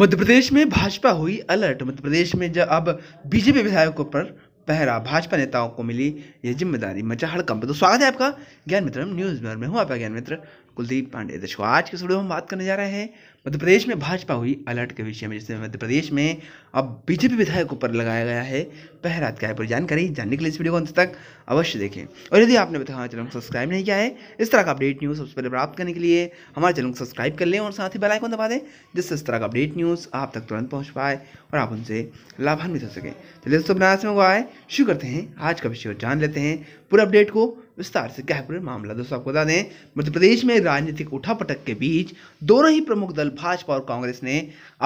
मध्य प्रदेश में भाजपा हुई अलर्ट मध्य प्रदेश में जब अब बीजेपी विधायकों पर पहरा भाजपा नेताओं को मिली यह जिम्मेदारी मचा हड़कंप तो स्वागत है आपका ज्ञान मित्र न्यूज में हूँ आपका ज्ञान मित्र कुलदीप पांडे दर्शकों आज के वीडियो में हम बात करने जा रहे हैं मध्य प्रदेश में भाजपा हुई अलर्ट के विषय में जिसमें मध्य प्रदेश में अब बीजेपी विधायकों पर लगाया गया है पहरा क्या है पूरी जानकारी जानने के लिए इस वीडियो को अंत तक अवश्य देखें और यदि आपने बताया चैनल को सब्सक्राइब नहीं किया है इस तरह का अपडेट न्यूज़ सबसे पहले प्राप्त करने के लिए हमारे चैनल को सब्सक्राइब कर लें और साथ ही बेलाइकन दबा दें जिससे इस तरह का अपडेट न्यूज़ आप तक तुरंत पहुँच पाए और आप उनसे लाभान्वित हो सकें चलिए दोस्तों बनारस में वो आए शुरू करते हैं आज का विषय जान लेते हैं पूरा अपडेट को विस्तार से गहपुर मामला दोस्तों आपको बता दें मध्य प्रदेश में राजनीतिक उठापटक के बीच दोनों ही प्रमुख दल भाजपा और कांग्रेस ने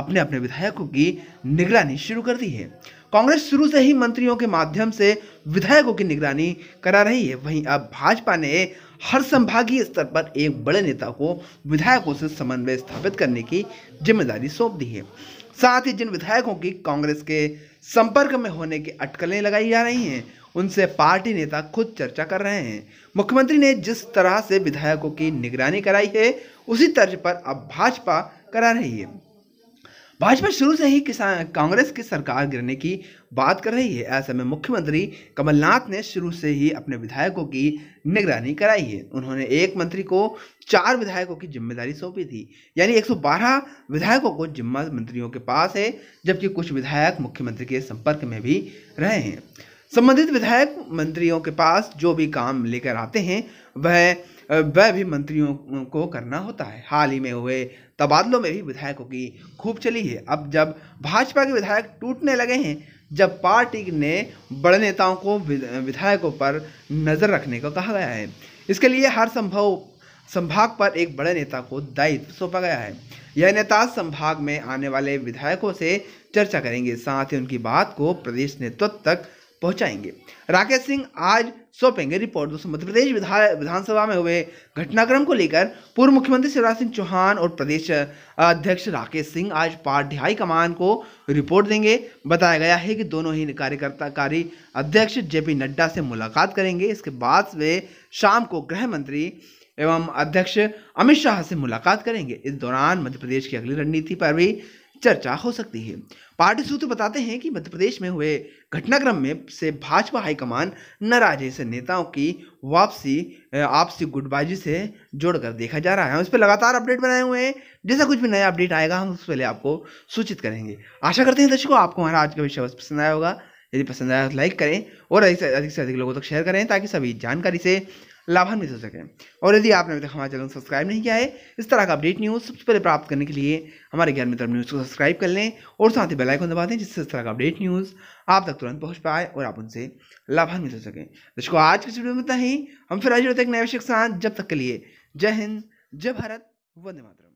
अपने अपने विधायकों की निगरानी शुरू कर दी है कांग्रेस शुरू से ही मंत्रियों के माध्यम से विधायकों की निगरानी करा रही है वहीं अब भाजपा ने हर संभागीय स्तर पर एक बड़े नेता को विधायकों से समन्वय स्थापित करने की जिम्मेदारी सौंप दी है साथ ही जिन विधायकों की कांग्रेस के संपर्क में होने की अटकलें लगाई जा रही हैं उनसे पार्टी नेता खुद चर्चा कर रहे हैं मुख्यमंत्री ने जिस तरह से विधायकों की निगरानी कराई है उसी तर्ज पर अब भाजपा करा रही है भाजपा शुरू से ही किसान कांग्रेस की सरकार गिरने की बात कर रही है ऐसे में मुख्यमंत्री कमलनाथ ने शुरू से ही अपने विधायकों की निगरानी कराई है उन्होंने एक मंत्री को चार विधायकों की जिम्मेदारी सौंपी थी यानी 112 विधायकों को जिम्मा मंत्रियों के पास है जबकि कुछ विधायक मुख्यमंत्री के संपर्क में भी रहे हैं संबंधित विधायक मंत्रियों के पास जो भी काम लेकर आते हैं वह वह भी मंत्रियों को करना होता है हाल ही में हुए तबादलों में भी विधायकों की खूब चली है अब जब भाजपा के विधायक टूटने लगे हैं जब पार्टी ने बड़े नेताओं को विधायकों पर नज़र रखने को कहा गया है इसके लिए हर संभव संभाग पर एक बड़े नेता को दायित्व सौंपा गया है यह नेता संभाग में आने वाले विधायकों से चर्चा करेंगे साथ ही उनकी बात को प्रदेश नेतृत्व तक पहुंचाएंगे राकेश सिंह आज सौंपेंगे रिपोर्ट दोस्तों मध्यप्रदेश विधा विधानसभा में हुए घटनाक्रम को लेकर पूर्व मुख्यमंत्री शिवराज सिंह चौहान और प्रदेश अध्यक्ष राकेश सिंह आज पाठ्याई कमान को रिपोर्ट देंगे बताया गया है कि दोनों ही कार्यकर्ता कार्य अध्यक्ष पी नड्डा से मुलाकात करेंगे इसके बाद वे शाम को गृह मंत्री एवं अध्यक्ष अमित शाह से मुलाकात करेंगे इस दौरान मध्य प्रदेश की अगली रणनीति पर भी चर्चा हो सकती है पार्टी सूत्र बताते हैं कि मध्य प्रदेश में हुए घटनाक्रम में से भाजपा हाईकमान नाराज है इसे नेताओं की वापसी आपसी गुटबाजी से जोड़कर देखा जा रहा है उस पर लगातार अपडेट बनाए हुए हैं जैसा कुछ भी नया अपडेट आएगा हम उससे पहले आपको सूचित करेंगे आशा करते हैं दर्शकों आपको हमारा आज का विषय पसंद आया होगा यदि पसंद आया तो लाइक करें और अधिक से अधिक से अधिक लोगों तक शेयर करें ताकि सभी जानकारी से लाभान्वित हो सकें और यदि आपने अभी तक हमारे चैनल सब्सक्राइब नहीं किया है इस तरह का अपडेट न्यूज़ सबसे पहले प्राप्त करने के लिए हमारे ज्ञान मित्र न्यूज़ को सब्सक्राइब कर लें और साथ ही बेलाइकन दबा दें जिससे इस तरह का अपडेट न्यूज़ आप तक तुरंत पहुँच पाए और आप उनसे लाभान्वित हो सकें दर्शकों तो आज के वीडियो में इतना ही हम फिर आज एक नए विषय के साथ जब तक के लिए जय हिंद जय भारत वंदे मातरम